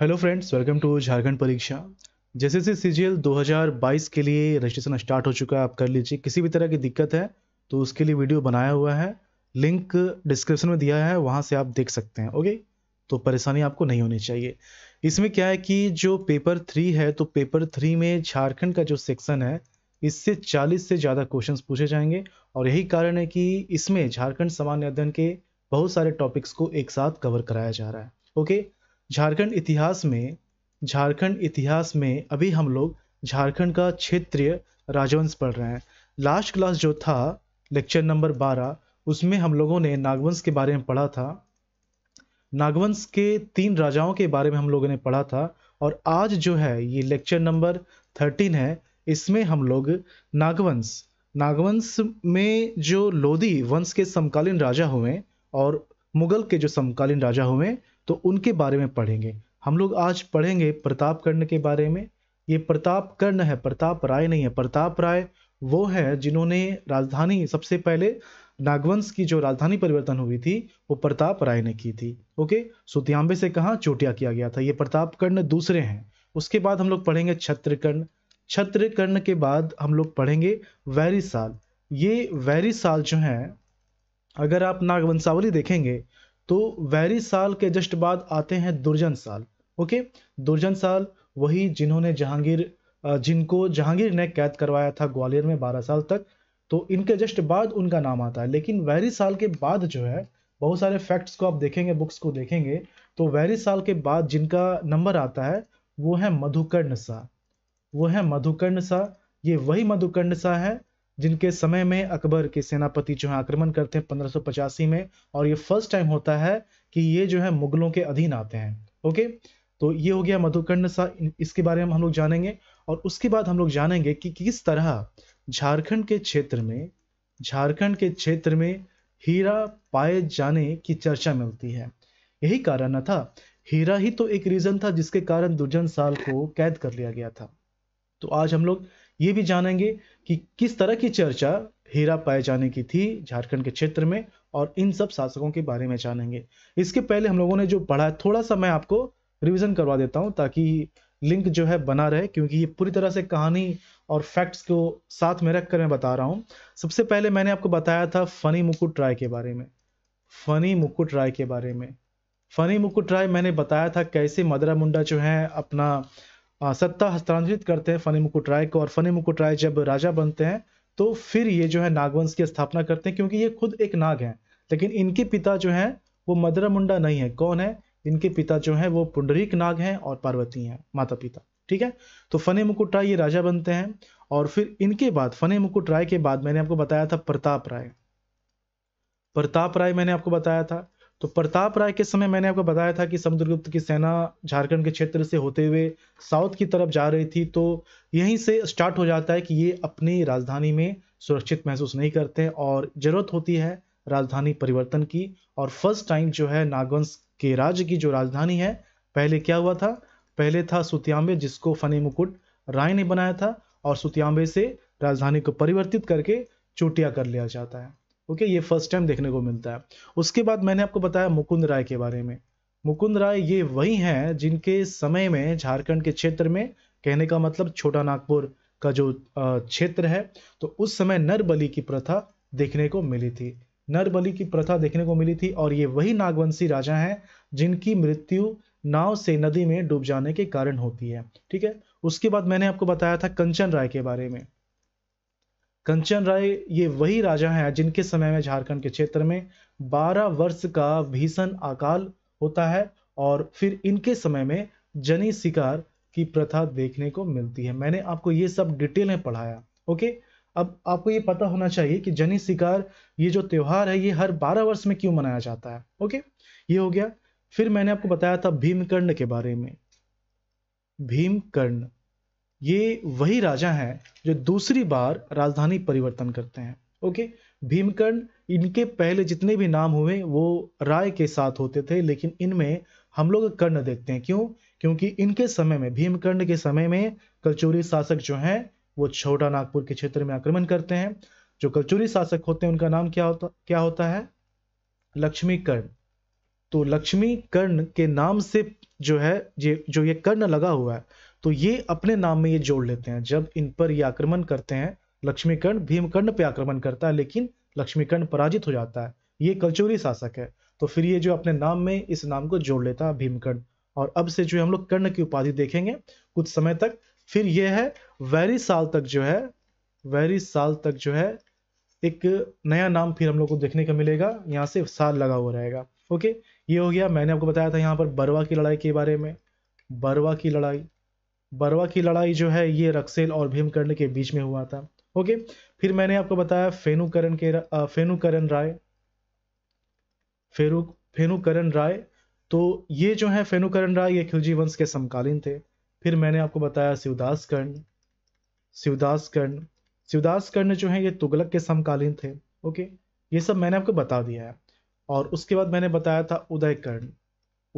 hello friends welcome to Jharkhand परीक्षा जैसे जैसे सी जी के लिए रजिस्ट्रेशन स्टार्ट हो चुका है आप कर लीजिए किसी भी तरह की दिक्कत है तो उसके लिए वीडियो बनाया हुआ है लिंक डिस्क्रिप्शन में दिया है वहां से आप देख सकते हैं ओके तो परेशानी आपको नहीं होनी चाहिए इसमें क्या है कि जो पेपर थ्री है तो पेपर थ्री में झारखंड का जो सेक्शन है इससे चालीस से ज़्यादा क्वेश्चन पूछे जाएंगे और यही कारण है कि इसमें झारखंड सामान्य अध्ययन के बहुत सारे टॉपिक्स को एक साथ कवर कराया जा रहा है ओके झारखंड इतिहास में झारखंड इतिहास में अभी हम लोग झारखंड का क्षेत्रीय राजवंश पढ़ रहे हैं लास्ट क्लास जो था लेक्चर नंबर बारह उसमें हम लोगों ने नागवंश के बारे में पढ़ा था नागवंश के तीन राजाओं के बारे में हम लोगों ने पढ़ा था और आज जो है ये लेक्चर नंबर थर्टीन है इसमें हम लोग नागवंश नागवंश में जो लोधी वंश के समकालीन राजा हुए और मुगल के जो समकालीन राजा हुए तो उनके बारे में पढ़ेंगे हम लोग आज पढ़ेंगे प्रताप कर्ण के बारे में ये प्रताप कर्ण है प्रताप राय नहीं है प्रताप राय वो है जिन्होंने राजधानी सबसे पहले नागवंश की जो राजधानी परिवर्तन हुई थी वो प्रताप राय ने की थी ओके सुतियांबे से कहा चोटिया किया गया था ये प्रताप कर्ण दूसरे हैं उसके बाद हम लोग पढ़ेंगे छत्रकर्ण छत्रकर्ण के बाद हम लोग पढ़ेंगे वैरी साल ये वैरी साल जो है अगर आप नागवंशावली देखेंगे तो वैरी साल के जस्ट बाद आते हैं दुर्जन साल ओके दुर्जन साल वही जिन्होंने जहांगीर जिनको जहांगीर ने कैद करवाया था ग्वालियर में बारह साल तक तो इनके जस्ट बाद उनका नाम आता है लेकिन वैरी साल के बाद जो है बहुत सारे फैक्ट्स को आप देखेंगे बुक्स को देखेंगे तो वैरी साल के बाद जिनका नंबर आता है वो है मधुकर्ण शाह वो है मधुकर्ण शाह ये वही मधुकर्ण शाह है जिनके समय में अकबर के सेनापति जो है आक्रमण करते हैं पंद्रह में और ये फर्स्ट टाइम होता है कि ये जो है मुगलों के अधीन आते हैं ओके तो ये हो गया मधुकर्ण सा इसके बारे में हम लोग जानेंगे और उसके बाद हम लोग जानेंगे कि किस तरह झारखंड के क्षेत्र में झारखंड के क्षेत्र में हीरा पाए जाने की चर्चा मिलती है यही कारण न था हीरा ही तो एक रीजन था जिसके कारण दुर्जन साल को कैद कर लिया गया था तो आज हम लोग ये भी जानेंगे कि किस तरह की चर्चा हीरा पाए जाने की थी झारखंड के क्षेत्र में और इन सब शासकों के बारे में जानेंगे इसके पहले हम लोगों ने जो पढ़ा है थोड़ा सा मैं आपको रिविजन करवा देता हूँ ताकि लिंक जो है बना रहे क्योंकि ये पूरी तरह से कहानी और फैक्ट्स को साथ में रख कर मैं बता रहा हूँ सबसे पहले मैंने आपको बताया था फनी मुकुट राय के बारे में फनी मुकुट राय के बारे में फनी मुकुट राय मैंने बताया था कैसे मदरा मुंडा जो है अपना सत्ता हस्तांतरित करते हैं फनी मुकुट राय को और फनी मुकुट राय जब राजा बनते हैं तो फिर ये जो है नागवंश की स्थापना करते हैं क्योंकि ये खुद एक नाग हैं लेकिन इनके पिता जो हैं वो मदरा मुंडा नहीं है कौन है इनके पिता जो है वो पुंडरीक नाग हैं और पार्वती हैं माता पिता ठीक है तो फने मुकुट राय ये राजा बनते हैं और फिर इनके बाद फने मुकुट राय के बाद मैंने आपको बताया था प्रताप राय प्रताप राय मैंने आपको बताया था तो प्रताप राय के समय मैंने आपको बताया था कि समुद्रगुप्त की सेना झारखंड के क्षेत्र से होते हुए साउथ की तरफ जा रही थी तो यहीं से स्टार्ट हो जाता है कि ये अपनी राजधानी में सुरक्षित महसूस नहीं करते हैं और ज़रूरत होती है राजधानी परिवर्तन की और फर्स्ट टाइम जो है नागवंश के राज्य की जो राजधानी है पहले क्या हुआ था पहले था सुतियांबे जिसको फने मुकुट राय ने बनाया था और सुतियांबे से राजधानी को परिवर्तित करके चोटिया कर लिया जाता है ओके ये फर्स्ट टाइम देखने को मिलता है उसके बाद मैंने आपको बताया मुकुंद राय के बारे में मुकुंद राय ये वही हैं जिनके समय में झारखंड के क्षेत्र में कहने का मतलब छोटा नागपुर का जो क्षेत्र है तो उस समय नरबली की प्रथा देखने को मिली थी नरबली की प्रथा देखने को मिली थी और ये वही नागवंशी राजा हैं जिनकी मृत्यु नाव से नदी में डूब जाने के कारण होती है ठीक है उसके बाद मैंने आपको बताया था कंचन राय के बारे में कंचन राय ये वही राजा हैं जिनके समय में झारखंड के क्षेत्र में 12 वर्ष का भीषण अकाल होता है और फिर इनके समय में जनी शिकार की प्रथा देखने को मिलती है मैंने आपको ये सब डिटेल में पढ़ाया ओके अब आपको ये पता होना चाहिए कि जनी शिकार ये जो त्यौहार है ये हर 12 वर्ष में क्यों मनाया जाता है ओके ये हो गया फिर मैंने आपको बताया था भीमकर्ण के बारे में भीमकर्ण ये वही राजा हैं जो दूसरी बार राजधानी परिवर्तन करते हैं ओके भीमकर्ण इनके पहले जितने भी नाम हुए वो राय के साथ होते थे लेकिन इनमें हम लोग कर्ण देखते हैं क्यों क्योंकि इनके समय में भीमकर्ण के समय में कलचोरी शासक जो हैं वो छोटा नागपुर के क्षेत्र में आक्रमण करते हैं जो कलचोरी शासक होते हैं उनका नाम क्या होता क्या होता है लक्ष्मी कर्ण तो लक्ष्मी कर्ण के नाम से जो है जो ये कर्ण लगा हुआ है तो ये अपने नाम में ये जोड़ लेते हैं जब इन पर ये आक्रमण करते हैं लक्ष्मीकर्ण भीमकर्ण पे आक्रमण करता है लेकिन लक्ष्मीकर्ण पराजित हो जाता है ये कलचोरी शासक है तो फिर ये जो अपने नाम में इस नाम को जोड़ लेता है भीमकर्ण और अब से जो हम लोग कर्ण की उपाधि देखेंगे कुछ समय तक फिर यह है वैरी साल तक जो है वैरी साल तक जो है एक नया नाम फिर हम लोग को देखने को मिलेगा यहाँ से साल लगा हुआ रहेगा ओके ये हो गया मैंने आपको बताया था यहाँ पर बरवा की लड़ाई के बारे में बरवा की लड़ाई बरवा की लड़ाई जो है ये रक्सेल और भीमकर्ण के बीच में हुआ था ओके फिर मैंने आपको बताया फेनुकरण के फेनुकरण राय फेरू फेनुकरण राय तो ये जो है फेनुकरण राय ये खिलजी वंश के समकालीन थे फिर मैंने आपको बताया शिवदास कर्ण शिवदास कर्ण शिवदास कर्ण जो है ये तुगलक के समकालीन थे ओके ये सब मैंने आपको बता दिया है और उसके बाद मैंने बताया था उदय कर्ण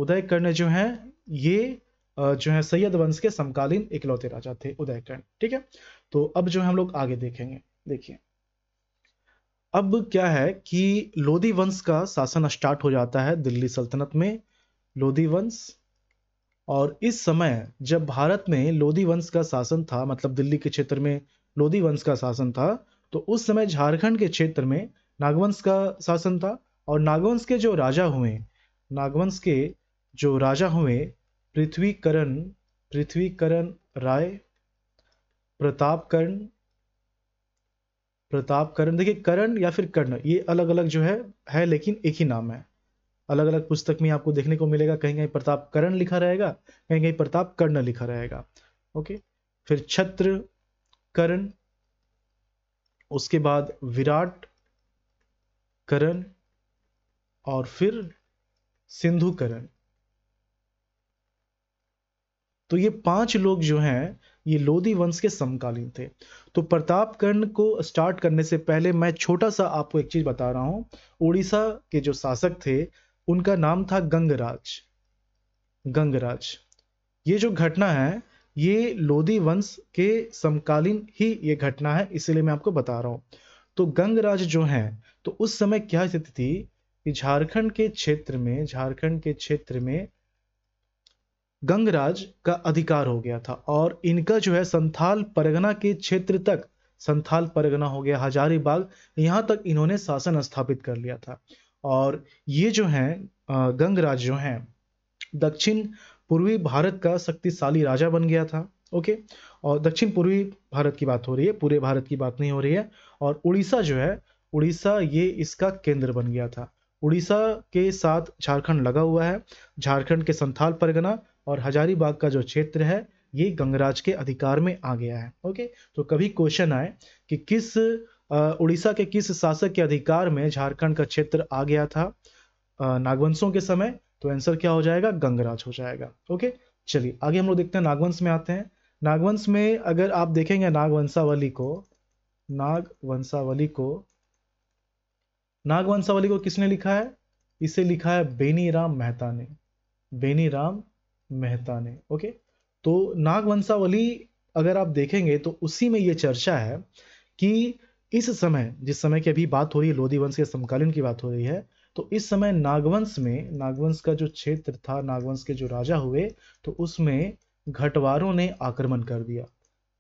उदय कर्ण जो है ये जो है सैयद वंश के समकालीन इकलौते राजा थे उदयकर्ण ठीक है तो अब जो है हम लोग आगे देखेंगे देखिए अब क्या है कि लोधी वंश का शासन स्टार्ट हो जाता है दिल्ली सल्तनत में लोधी वंश और इस समय जब भारत में लोधी वंश का शासन था मतलब दिल्ली के क्षेत्र में लोधी वंश का शासन था तो उस समय झारखंड के क्षेत्र में नागवंश का शासन था और नागवंश के जो राजा हुए नागवंश के जो राजा हुए पृथ्वीकरण पृथ्वीकरण राय प्रतापकर्ण प्रतापकरण देखिए करण या फिर कर्ण ये अलग अलग जो है है लेकिन एक ही नाम है अलग अलग पुस्तक में आपको देखने को मिलेगा कहीं कहीं प्रताप करण लिखा रहेगा कहीं कहीं प्रताप कर्ण लिखा रहेगा ओके फिर छत्र करण उसके बाद विराट करण और फिर सिंधु करण तो ये पांच लोग जो हैं ये लोधी वंश के समकालीन थे तो प्रताप कर्ण को स्टार्ट करने से पहले मैं छोटा सा आपको एक चीज बता रहा हूं उड़ीसा के जो शासक थे उनका नाम था गंगराज गंगराज ये जो घटना है ये लोधी वंश के समकालीन ही ये घटना है इसीलिए मैं आपको बता रहा हूं तो गंगराज जो है तो उस समय क्या स्थिति थी कि झारखंड के क्षेत्र में झारखंड के क्षेत्र में गंगराज का अधिकार हो गया था और इनका जो है संथाल परगना के क्षेत्र तक संथाल परगना हो गया हजारीबाग यहाँ तक इन्होंने शासन स्थापित कर लिया था और ये जो है गंगराज जो है दक्षिण पूर्वी भारत का शक्तिशाली राजा बन गया था ओके और दक्षिण पूर्वी भारत की बात हो रही है पूरे भारत की बात नहीं हो रही है और उड़ीसा जो है उड़ीसा ये इसका केंद्र बन गया था उड़ीसा के साथ झारखंड लगा हुआ है झारखंड के संथाल परगना और हजारीबाग का जो क्षेत्र है ये गंगराज के अधिकार में आ गया है ओके तो कभी क्वेश्चन आए कि किस उड़ीसा के किस शासक के अधिकार में झारखंड का क्षेत्र आ गया था नागवंशों के समय तो आंसर क्या हो जाएगा गंगराज हो जाएगा ओके चलिए आगे हम लोग देखते हैं नागवंश में आते हैं नागवंश में अगर आप देखेंगे नागवंशावली को नागवंशावली को नागवंशावली को किसने लिखा है इसे लिखा है बेनी राम मेहता ने बेनी राम मेहता ने ओके तो नागवंशावली अगर आप देखेंगे तो उसी में ये चर्चा है कि इस समय जिस समय की अभी बात हो रही है लोधी वंश के समकालीन की बात हो रही है तो इस समय नागवंश में नागवंश का जो क्षेत्र था नागवंश के जो राजा हुए तो उसमें घटवारों ने आक्रमण कर दिया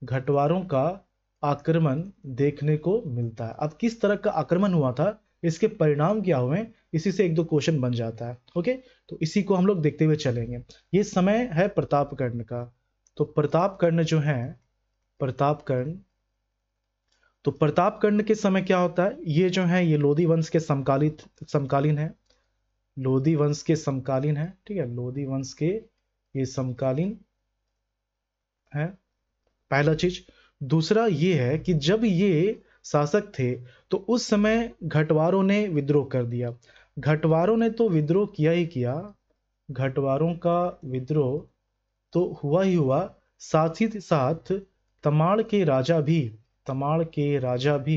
घटवारों का आक्रमण देखने को मिलता है अब किस तरह का आक्रमण हुआ था इसके परिणाम क्या हुए इसी से एक दो क्वेश्चन बन जाता है ओके तो इसी को हम लोग देखते हुए चलेंगे ये समय है प्रताप कर्ण का तो प्रताप कर्ण जो है प्रताप कर्ण तो प्रताप कर्ण के समय क्या होता है ये जो है ये लोधी वंश के समकालित समकालीन है लोधी वंश के समकालीन है ठीक है लोधी वंश के ये समकालीन है पहला चीज दूसरा ये है कि जब ये शासक थे तो उस समय घटवारों ने विद्रोह कर दिया घटवारों ने तो विद्रोह किया ही किया घटवारों का विद्रोह तो हुआ ही हुआ साथ ही साथ तमाड़ के राजा भी तमाड़ के राजा भी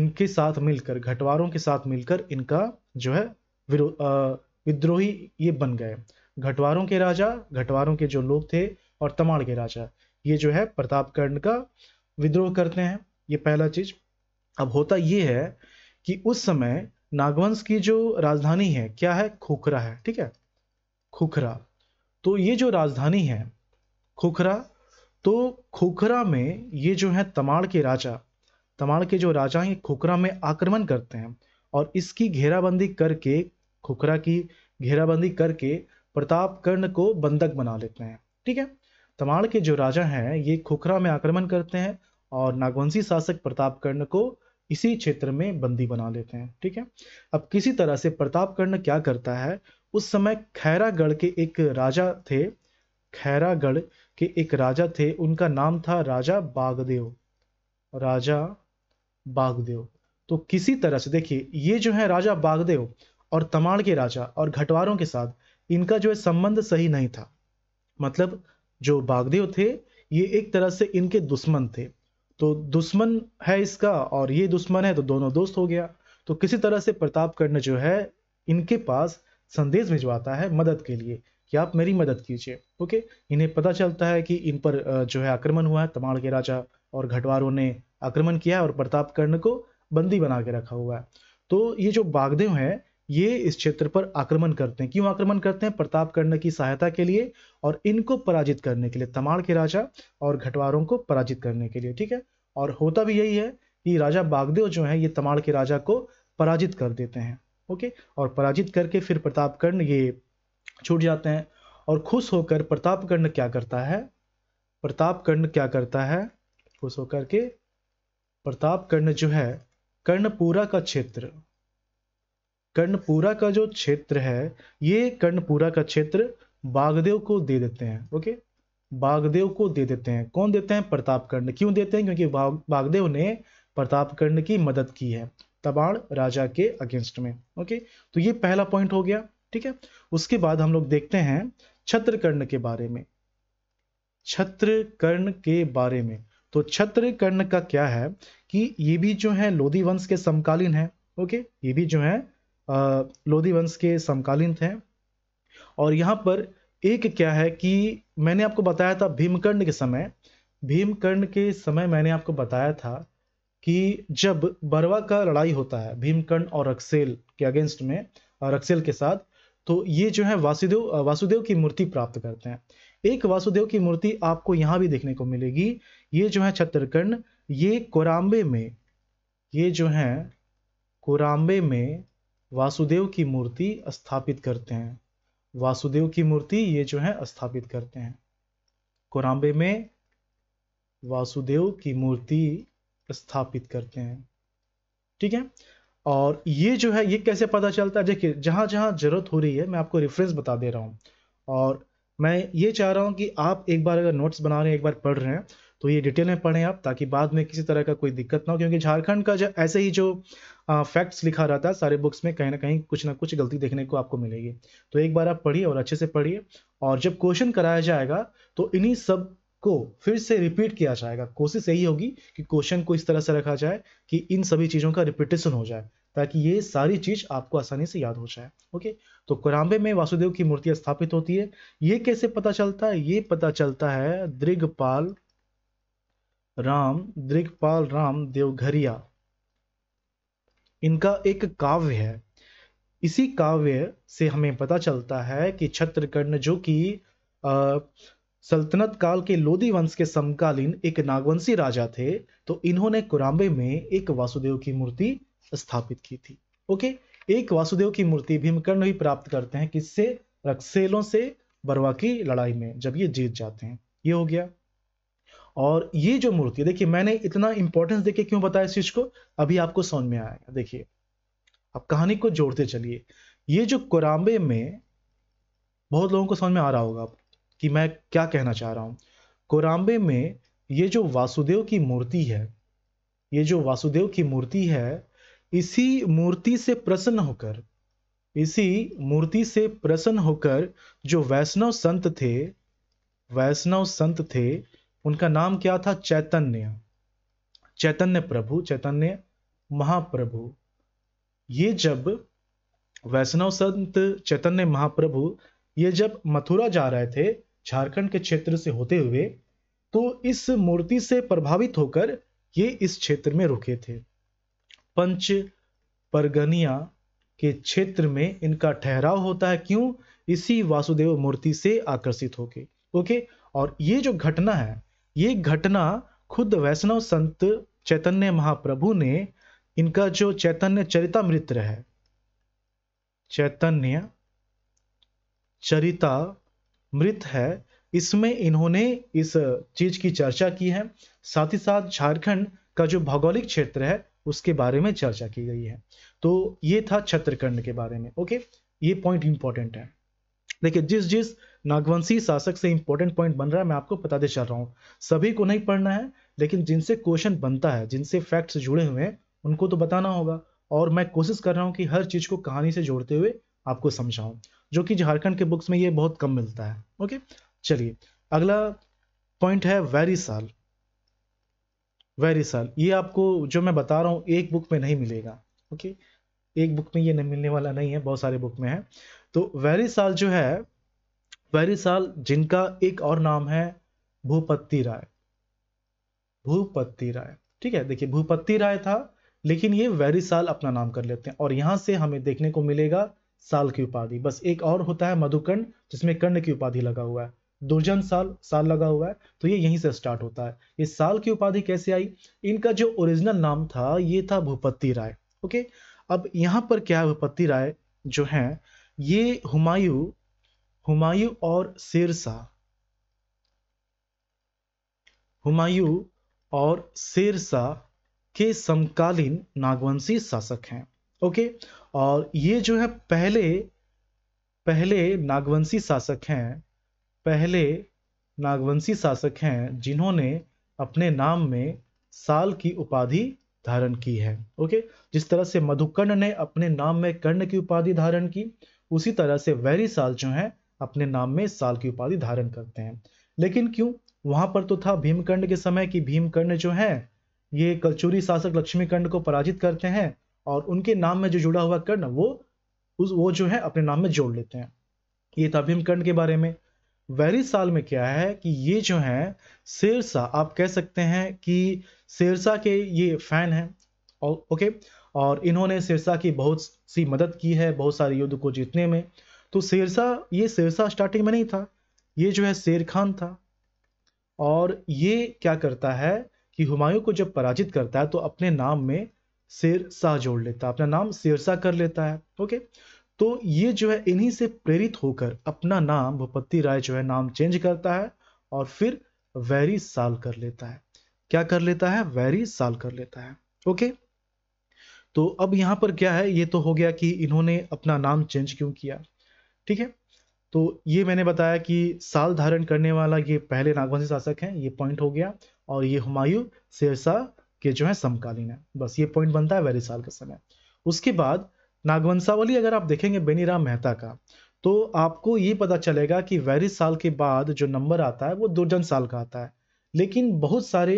इनके साथ मिलकर घटवारों के साथ मिलकर इनका जो है विद्रोही ये बन गए घटवारों के राजा घटवारों के जो लोग थे और तमाड़ के राजा ये जो है प्रतापकर्ण का विद्रोह करते हैं ये पहला चीज अब होता ये है कि उस समय नागवंश की जो राजधानी है क्या है खुखरा है ठीक है खुखरा तो ये जो राजधानी है खुखरा तो खोखरा में ये जो है तमाड़ के राजा तमाड़ के जो राजा हैं खोखरा में आक्रमण करते हैं और इसकी घेराबंदी करके खुखरा की घेराबंदी करके प्रताप कर्ण को बंधक बना लेते हैं ठीक है तमाड़ के जो राजा हैं ये खुखरा में आक्रमण करते हैं और नागवंशी शासक प्रताप कर्ण को इसी क्षेत्र में बंदी बना लेते हैं ठीक है अब किसी तरह से प्रताप कर्ण क्या करता है उस समय खैरागढ़ के एक राजा थे खैरागढ़ के एक राजा थे उनका नाम था राजा बागदेव राजा बागदेव तो किसी तरह से देखिए ये जो है राजा बागदेव और तमाड़ के राजा और घटवारों के साथ इनका जो है संबंध सही नहीं था मतलब जो बागदेव थे ये एक तरह से इनके दुश्मन थे तो दुश्मन है इसका और ये दुश्मन है तो दोनों दोस्त हो गया तो किसी तरह से प्रताप कर्ण जो है इनके पास संदेश भिजवाता है मदद के लिए कि आप मेरी मदद कीजिए ओके इन्हें पता चलता है कि इन पर जो है आक्रमण हुआ है तमाड़ के राजा और घटवारों ने आक्रमण किया है और प्रताप कर्ण को बंदी बना के रखा हुआ है तो ये जो बागदेव हैं ये इस क्षेत्र पर आक्रमण करते हैं क्यों आक्रमण करते हैं प्रताप कर्ण की सहायता के लिए और इनको पराजित करने के लिए तमाड़ के राजा और घटवारों को पराजित करने के लिए ठीक है और होता भी यही है कि राजा बागदेव जो है ये तमाड़ के राजा को पराजित कर देते हैं ओके और पराजित करके फिर प्रताप कर्ण ये छूट जाते हैं और खुश होकर प्रताप कर्ण क्या करता है प्रताप कर्ण क्या करता है खुश होकर के प्रताप कर्ण जो है कर्णपुरा का क्षेत्र कर्णपुरा का जो क्षेत्र है ये कर्णपुरा का क्षेत्र बागदेव को दे देते हैं ओके बागदेव को दे देते हैं कौन देते हैं प्रताप कर्ण क्यों देते हैं क्योंकि बागदेव ने प्रताप कर्ण की मदद की है तबाड़ राजा के अगेंस्ट में ओके तो ये पहला पॉइंट हो गया ठीक है उसके बाद हम लोग देखते हैं छत्र कर्ण के बारे में छत्र कर्ण के बारे में तो छत्र कर्ण का क्या है कि ये भी जो है लोधी वंश के समकालीन है ओके ये भी जो है लोधी वंश के समकालीन थे और यहाँ पर एक क्या है कि मैंने आपको बताया था भीमकर्ण के समय भीमकर्ण के समय मैंने आपको बताया था कि जब बरवा का लड़ाई होता है भीमकर्ण और रक्सेल के अगेंस्ट में रक्सेल के साथ तो ये जो है वासुदेव वासुदेव की मूर्ति प्राप्त करते हैं एक वासुदेव की मूर्ति आपको यहाँ भी देखने को मिलेगी ये जो है छत्रकर्ण ये कोराम्बे में ये जो है कोराम्बे में वासुदेव की मूर्ति स्थापित करते हैं वासुदेव की मूर्ति ये जो है स्थापित करते हैं कोराम्बे में वासुदेव की मूर्ति स्थापित करते हैं ठीक है और ये जो है ये कैसे पता चलता है देखिए जहां जहां जरूरत हो रही है मैं आपको रेफरेंस बता दे रहा हूं और मैं ये चाह रहा हूं कि आप एक बार अगर नोट्स बना रहे हैं एक बार पढ़ रहे हैं तो ये डिटेल में पढ़ें आप ताकि बाद में किसी तरह का कोई दिक्कत ना हो क्योंकि झारखंड का जो ऐसे ही जो फैक्ट्स लिखा रहता है सारे बुक्स में कहीं ना कहीं कुछ ना कुछ गलती देखने को आपको मिलेगी तो एक बार आप पढ़िए और अच्छे से पढ़िए और जब क्वेश्चन कराया जाएगा तो इन्हीं सब को फिर से रिपीट किया जाएगा कोशिश यही होगी कि क्वेश्चन को इस तरह से रखा जाए कि इन सभी चीज़ों का रिपीटेशन हो जाए ताकि ये सारी चीज़ आपको आसानी से याद हो जाए ओके तो कोराम्बे में वासुदेव की मूर्ति स्थापित होती है ये कैसे पता चलता है ये पता चलता है दृगपाल राम दृगपाल राम देवघरिया इनका एक काव्य है इसी काव्य से हमें पता चलता है कि छत्रकर्ण जो कि सल्तनत काल के लोधी वंश के समकालीन एक नागवंशी राजा थे तो इन्होंने कुराम्बे में एक वासुदेव की मूर्ति स्थापित की थी ओके एक वासुदेव की मूर्ति भीमकर्ण भी प्राप्त करते हैं किससे रक्सेलों से बरवा की लड़ाई में जब ये जीत जाते हैं ये हो गया और ये जो मूर्ति है देखिए मैंने इतना इंपॉर्टेंस देके क्यों बताया इस चीज को अभी आपको समझ में आएगा देखिए अब कहानी को जोड़ते चलिए ये जो कोराम्बे में बहुत लोगों को समझ में आ रहा होगा कि मैं क्या कहना चाह रहा हूँ कोराम्बे में ये जो वासुदेव की मूर्ति है ये जो वासुदेव की मूर्ति है इसी मूर्ति से प्रसन्न होकर इसी मूर्ति से प्रसन्न होकर जो वैष्णव संत थे वैष्णव संत थे उनका नाम क्या था चैतन्य चैतन्य प्रभु चैतन्य महाप्रभु ये जब वैष्णव संत चैतन्य महाप्रभु ये जब मथुरा जा रहे थे झारखंड के क्षेत्र से होते हुए तो इस मूर्ति से प्रभावित होकर ये इस क्षेत्र में रुके थे पंच परगनिया के क्षेत्र में इनका ठहराव होता है क्यों इसी वासुदेव मूर्ति से आकर्षित होके ओके और ये जो घटना है ये घटना खुद वैष्णव संत चैतन्य महाप्रभु ने इनका जो चैतन्य चरिता चरितमृत्र है चैतन्य चरिता मृत है इसमें इन्होंने इस चीज की चर्चा की है साथ ही साथ झारखंड का जो भौगोलिक क्षेत्र है उसके बारे में चर्चा की गई है तो ये था छत्रखंड के बारे में ओके ये पॉइंट इंपॉर्टेंट है देखिए जिस जिस नागवंशी शासक से इंपॉर्टेंट पॉइंट बन रहा है मैं आपको बताते चल रहा हूँ सभी को नहीं पढ़ना है लेकिन जिनसे क्वेश्चन बनता है जिनसे फैक्ट्स जुड़े हुए हैं उनको तो बताना होगा और मैं कोशिश कर रहा हूँ कि हर चीज़ को कहानी से जोड़ते हुए आपको समझाऊं जो कि झारखंड के बुक्स में ये बहुत कम मिलता है ओके चलिए अगला पॉइंट है वेरी साल वेरी साल ये आपको जो मैं बता रहा हूँ एक बुक में नहीं मिलेगा ओके एक बुक में ये नहीं मिलने वाला नहीं है बहुत सारे बुक में है तो वैरिसाल जो है वैरीसाल जिनका एक और नाम है भूपति राय भूपति राय ठीक है देखिए भूपति राय था लेकिन ये वैरिसाल अपना नाम कर लेते हैं और यहां से हमें देखने को मिलेगा साल की उपाधि बस एक और होता है मधुकर्ण जिसमें कर्ण की उपाधि लगा हुआ है दुर्जन साल साल लगा हुआ है तो ये यहीं से स्टार्ट होता है ये साल की उपाधि कैसे आई इनका जो ओरिजिनल नाम था ये था भूपति राय ओके अब यहां पर क्या है भूपति राय जो है ये हुमायूं हुमायूं और शेरशाह हुमायूं और शेरशाह के समकालीन नागवंशी शासक हैं ओके और ये जो है पहले पहले नागवंशी शासक हैं पहले नागवंशी शासक हैं जिन्होंने अपने नाम में साल की उपाधि धारण की है ओके जिस तरह से मधुकर्ण ने अपने नाम में कर्ण की उपाधि धारण की उसी तरह से वैरी साल जो है अपने नाम में साल की उपाधि धारण करते हैं लेकिन क्यों वहां पर तो था भीमकंड के समय कि भीमकंड जो है ये कलचूरी शासक लक्ष्मीकंड को पराजित करते हैं और उनके नाम में जो जुड़ा हुआ कर्ण वो उस वो जो है अपने नाम में जोड़ लेते हैं ये था भीमकंड के बारे में वैरी साल में क्या है कि ये जो है शेरशाह आप कह सकते हैं कि शेरशाह के ये फैन हैं ओके और इन्होंने सिरसा की बहुत सी मदद की है बहुत सारे युद्ध को जीतने में तो सिरसा ये सिरसा स्टार्टिंग में नहीं था ये जो है शेर खान था और ये क्या करता है कि हुमायूं को जब पराजित करता है तो अपने नाम में शेर शाह जोड़ लेता है अपना नाम शेरशाह कर लेता है ओके तो ये जो है इन्हीं से प्रेरित होकर अपना नाम भूपति राय जो है नाम चेंज करता है और फिर वैरी साल कर लेता है क्या कर लेता है वैरी साल कर लेता है ओके तो अब यहाँ पर क्या है ये तो हो गया कि इन्होंने अपना नाम चेंज क्यों किया ठीक है तो ये मैंने बताया कि साल धारण करने वाला ये पहले नागवंशी शासक हैं ये पॉइंट हो गया और ये हुमायूं शेरशाह के जो है समकालीन है बस ये पॉइंट बनता है साल के समय उसके बाद नागवंशावली अगर आप देखेंगे बेनीराम मेहता का तो आपको ये पता चलेगा कि वैरिस साल के बाद जो नंबर आता है वो दुर्जन साल का आता है लेकिन बहुत सारे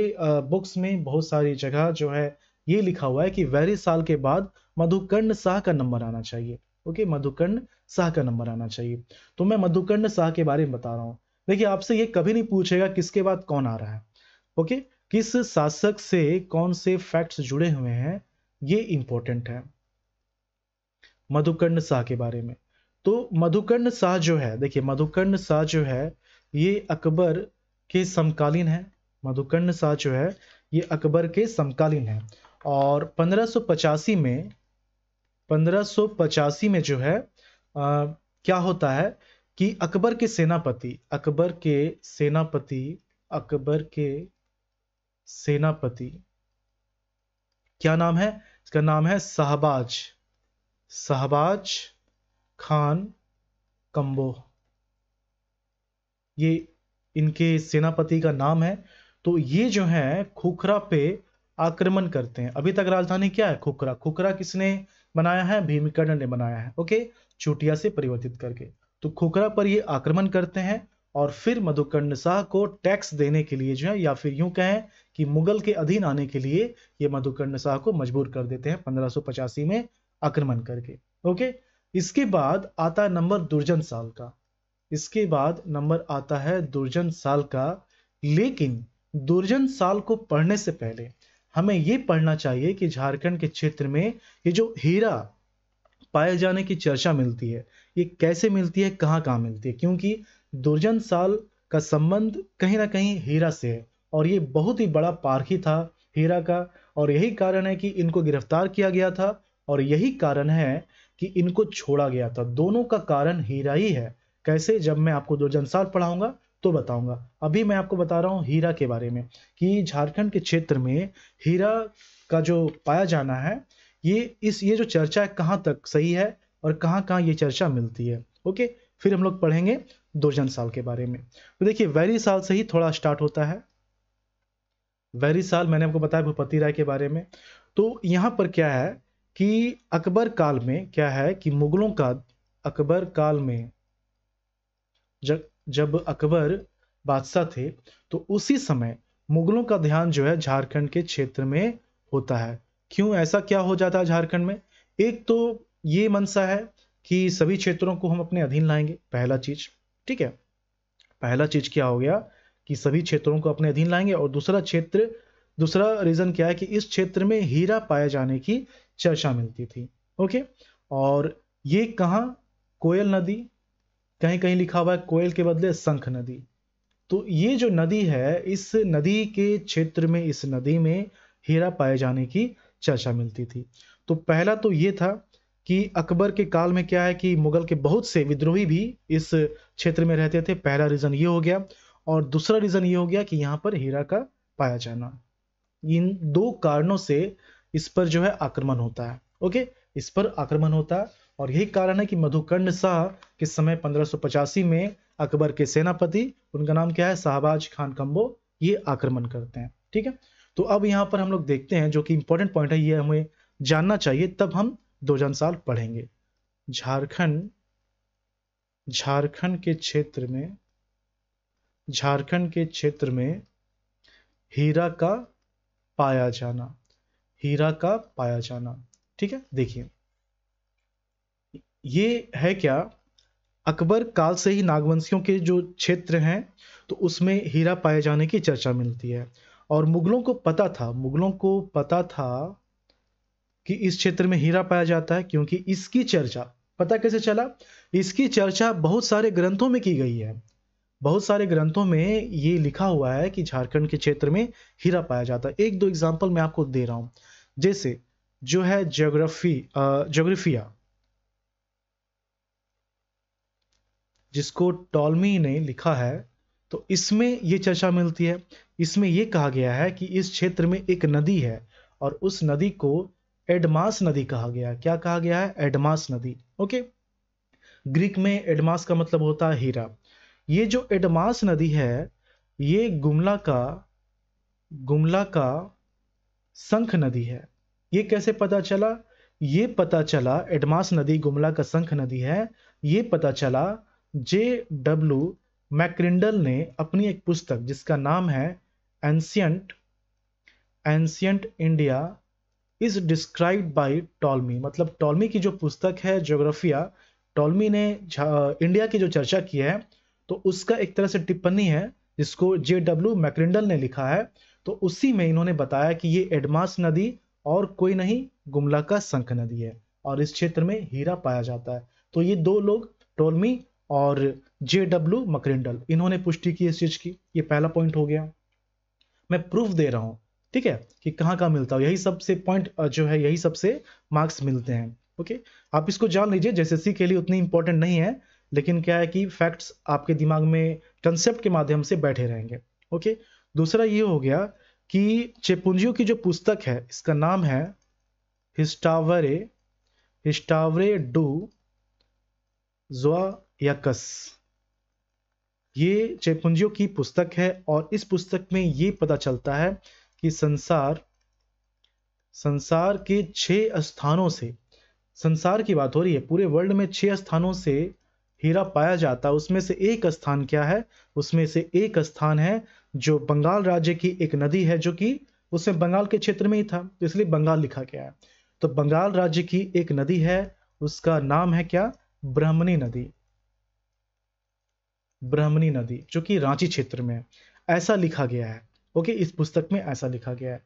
बुक्स में बहुत सारी जगह जो है ये लिखा हुआ है कि वेरी साल के बाद मधुकर्ण शाह का नंबर आना चाहिए ओके मधुकर्ण शाह का नंबर आना चाहिए तो मैं मधुकर्ण शाह के बारे में बता रहा हूँ देखिए आपसे ये कभी नहीं पूछेगा किसके बाद कौन आ रहा है ओके किस शासक से कौन से फैक्ट्स जुड़े हुए हैं ये इंपॉर्टेंट है मधुकर्ण शाह के बारे में तो मधुकर्ण शाह जो है देखिए मधुकर्ण शाह जो है ये अकबर के समकालीन है मधुकर्ण शाह जो है ये अकबर के समकालीन है और पंद्रह में पंद्रह में जो है आ, क्या होता है कि अकबर के सेनापति अकबर के सेनापति अकबर के सेनापति क्या नाम है इसका नाम है शहबाज शहबाज खान कंबो ये इनके सेनापति का नाम है तो ये जो है खोखरा पे आक्रमण करते हैं अभी तक राजधानी क्या है खुकरा खुकरा किसने बनाया है भीमिकर्ण ने बनाया है ओके चुटिया से परिवर्तित करके तो खुकरा पर ये आक्रमण करते हैं और फिर मधुकर्ण शाह को टैक्स देने के लिए जो है या फिर यूं कहें कि मुगल के अधीन आने के लिए ये मधुकर्ण शाह को मजबूर कर देते हैं पंद्रह में आक्रमण करके ओके इसके बाद आता है नंबर दुर्जन साल का इसके बाद नंबर आता है दुर्जन साल का लेकिन दुर्जन साल को पढ़ने से पहले हमें ये पढ़ना चाहिए कि झारखंड के क्षेत्र में ये जो हीरा पाए जाने की चर्चा मिलती है ये कैसे मिलती है कहाँ कहाँ मिलती है क्योंकि दुर्जन साल का संबंध कहीं ना कहीं हीरा से है और ये बहुत ही बड़ा पार्क ही था हीरा का और यही कारण है कि इनको गिरफ्तार किया गया था और यही कारण है कि इनको छोड़ा गया था दोनों का कारण हीरा ही है कैसे जब मैं आपको दुर्जन साल पढ़ाऊंगा तो बताऊंगा अभी मैं आपको बता रहा हूँ हीरा के बारे में कि झारखंड के क्षेत्र में हीरा का जो पाया जाना है ये इस ये जो चर्चा है कहाँ तक सही है और कहाँ कहाँ ये चर्चा मिलती है ओके फिर हम लोग पढ़ेंगे दोजन साल के बारे में तो देखिए वैरी साल से ही थोड़ा स्टार्ट होता है वैरी साल मैंने आपको बताया भूपति राय के बारे में तो यहाँ पर क्या है कि अकबर काल में क्या है कि मुगलों का अकबर काल में जब जब अकबर बादशाह थे तो उसी समय मुगलों का ध्यान जो है झारखंड के क्षेत्र में होता है क्यों ऐसा क्या हो जाता है झारखंड में एक तो ये मनसा है कि सभी क्षेत्रों को हम अपने अधीन लाएंगे पहला चीज ठीक है पहला चीज क्या हो गया कि सभी क्षेत्रों को अपने अधीन लाएंगे और दूसरा क्षेत्र दूसरा रीजन क्या है कि इस क्षेत्र में हीरा पाए जाने की चर्चा मिलती थी ओके और ये कहाँ कोयल नदी कहीं कहीं लिखा हुआ है कोयल के बदले संख नदी तो ये जो नदी है इस नदी के क्षेत्र में इस नदी में हीरा पाए जाने की चर्चा मिलती थी तो पहला तो ये था कि अकबर के काल में क्या है कि मुगल के बहुत से विद्रोही भी इस क्षेत्र में रहते थे पहला रीज़न ये हो गया और दूसरा रीज़न ये हो गया कि यहाँ पर हीरा का पाया जाना इन दो कारणों से इस पर जो है आक्रमण होता है ओके इस पर आक्रमण होता है और यही कारण है कि मधुकर्ण शाह के समय पंद्रह में अकबर के सेनापति उनका नाम क्या है शाहबाज खान कम्बो ये आक्रमण करते हैं ठीक है तो अब यहाँ पर हम लोग देखते हैं जो कि इंपॉर्टेंट पॉइंट है ये हमें जानना चाहिए तब हम दो साल पढ़ेंगे झारखंड झारखंड के क्षेत्र में झारखंड के क्षेत्र में हीरा का पाया जाना हीरा का पाया जाना ठीक है देखिए ये है क्या अकबर काल से ही नागवंशियों के जो क्षेत्र हैं तो उसमें हीरा पाए जाने की चर्चा मिलती है और मुगलों को पता था मुगलों को पता था कि इस क्षेत्र में हीरा पाया जाता है क्योंकि इसकी चर्चा पता कैसे चला इसकी चर्चा बहुत सारे ग्रंथों में की गई है बहुत सारे ग्रंथों में ये लिखा हुआ है कि झारखंड के क्षेत्र में हीरा पाया जाता है एक दो एग्जाम्पल मैं आपको दे रहा हूँ जैसे जो है ज्योग्राफी ज्योग्राफिया जिसको टॉलमी ने लिखा है तो इसमें ये चर्चा मिलती है इसमें ये कहा गया है कि इस क्षेत्र में एक नदी है और उस नदी को एडमास नदी कहा गया है क्या कहा गया है एडमास नदी ओके ग्रीक में एडमास का मतलब होता है हीरा ये जो एडमास नदी है ये गुमला का गुमला का संख नदी है ये कैसे पता चला ये पता चला एडमास नदी गुमला का संख नदी है ये पता चला जे डब्ल्यू मैक्रिंडल ने अपनी एक पुस्तक जिसका नाम है ancient ancient India is describe by Ptolemy मतलब टॉलमी की जो पुस्तक है जोग्राफिया टॉलमी ने इंडिया की जो चर्चा की है तो उसका एक तरह से टिप्पणी है जिसको जे डब्ल्यू मैक्रिंडल ने लिखा है तो उसी में इन्होंने बताया कि ये एडमास नदी और कोई नहीं गुमला का संख नदी है और इस क्षेत्र में हीरा पाया जाता है तो ये दो लोग टोलमी और जे डब्ल्यू मकरिंडल इन्होंने पुष्टि की इस चीज की ये पहला पॉइंट हो गया मैं प्रूफ दे रहा हूँ ठीक है कि कहाँ कहाँ मिलता हो यही सबसे पॉइंट जो है यही सबसे मार्क्स मिलते हैं ओके आप इसको जान लीजिए जैसे सी के लिए उतनी इंपॉर्टेंट नहीं है लेकिन क्या है कि फैक्ट्स आपके दिमाग में कंसेप्ट के माध्यम से बैठे रहेंगे ओके दूसरा ये हो गया कि चेपुंजियों की जो पुस्तक है इसका नाम है हिस्टावरे हिस्टावरे डू जोआ या कस ये जयपुंजियों की पुस्तक है और इस पुस्तक में ये पता चलता है कि संसार संसार के छह स्थानों से संसार की बात हो रही है पूरे वर्ल्ड में छह स्थानों से हीरा पाया जाता है उसमें से एक स्थान क्या है उसमें से एक स्थान है जो बंगाल राज्य की एक नदी है जो कि उसमें बंगाल के क्षेत्र में ही था इसलिए बंगाल लिखा गया है तो बंगाल राज्य की एक नदी है उसका नाम है क्या ब्राह्मणी नदी ब्राह्मणी नदी जो कि रांची क्षेत्र में है ऐसा लिखा गया है ओके इस पुस्तक में ऐसा लिखा गया है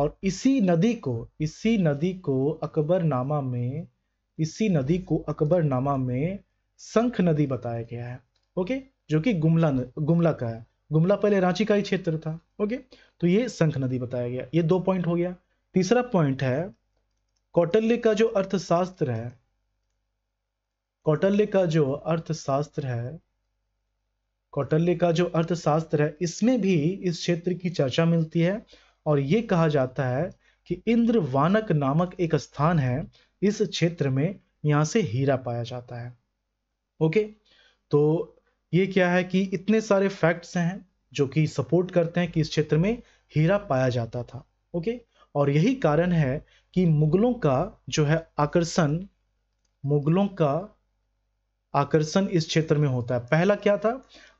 और इसी नदी को इसी नदी को अकबरनामा में इसी नदी को अकबरनामा में संख नदी बताया गया है ओके जो कि गुमला गुमला का है गुमला पहले रांची का ही क्षेत्र था ओके तो ये संख नदी बताया गया ये दो पॉइंट हो गया तीसरा पॉइंट है कौटल्य का जो अर्थशास्त्र है कौटल्य का जो अर्थशास्त्र है कौटल्य का जो अर्थशास्त्र है इसमें भी इस क्षेत्र की चर्चा मिलती है और ये कहा जाता है कि इंद्र वानक नामक एक स्थान है इस क्षेत्र में यहाँ से हीरा पाया जाता है ओके तो ये क्या है कि इतने सारे फैक्ट्स हैं जो कि सपोर्ट करते हैं कि इस क्षेत्र में हीरा पाया जाता था ओके और यही कारण है कि मुगलों का जो है आकर्षण मुगलों का आकर्षण इस क्षेत्र में होता है पहला क्या था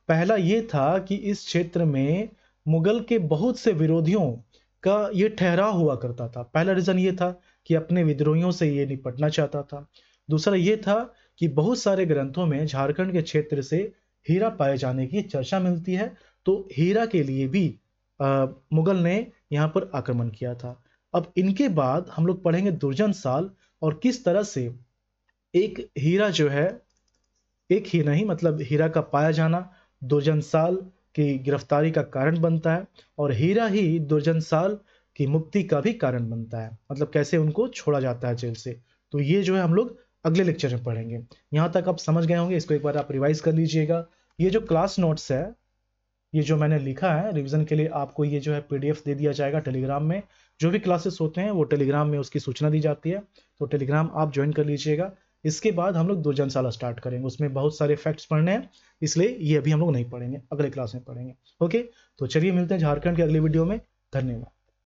पहला ये था कि इस क्षेत्र में मुगल के बहुत से विरोधियों का ये ठहरा हुआ करता था पहला रीज़न ये था कि अपने विद्रोहियों से ये निपटना चाहता था दूसरा ये था कि बहुत सारे ग्रंथों में झारखंड के क्षेत्र से हीरा पाए जाने की चर्चा मिलती है तो हीरा के लिए भी आ, मुगल ने यहाँ पर आक्रमण किया था अब इनके बाद हम लोग पढ़ेंगे दुर्जन साल और किस तरह से एक हीरा जो है एक ही नहीं मतलब हीरा का पाया जाना दुर्जन साल की गिरफ्तारी का कारण बनता है और हीरा ही दुर्जन साल की मुक्ति का भी कारण बनता है मतलब कैसे उनको छोड़ा जाता है जेल से तो ये जो है हम लोग अगले लेक्चर में पढ़ेंगे यहाँ तक आप समझ गए होंगे इसको एक बार आप रिवाइज कर लीजिएगा ये जो क्लास नोट्स है ये जो मैंने लिखा है रिवीजन के लिए आपको ये जो है पीडीएफ दे दिया जाएगा टेलीग्राम में जो भी क्लासेस होते हैं वो टेलीग्राम में उसकी सूचना दी जाती है तो टेलीग्राम आप ज्वाइन कर लीजिएगा इसके बाद हम लोग दो स्टार्ट करेंगे उसमें बहुत सारे फैक्ट्स पढ़ने हैं इसलिए ये अभी हम लोग नहीं पढ़ेंगे अगले क्लास में पढ़ेंगे ओके तो चलिए मिलते हैं झारखंड के अगले वीडियो में धन्यवाद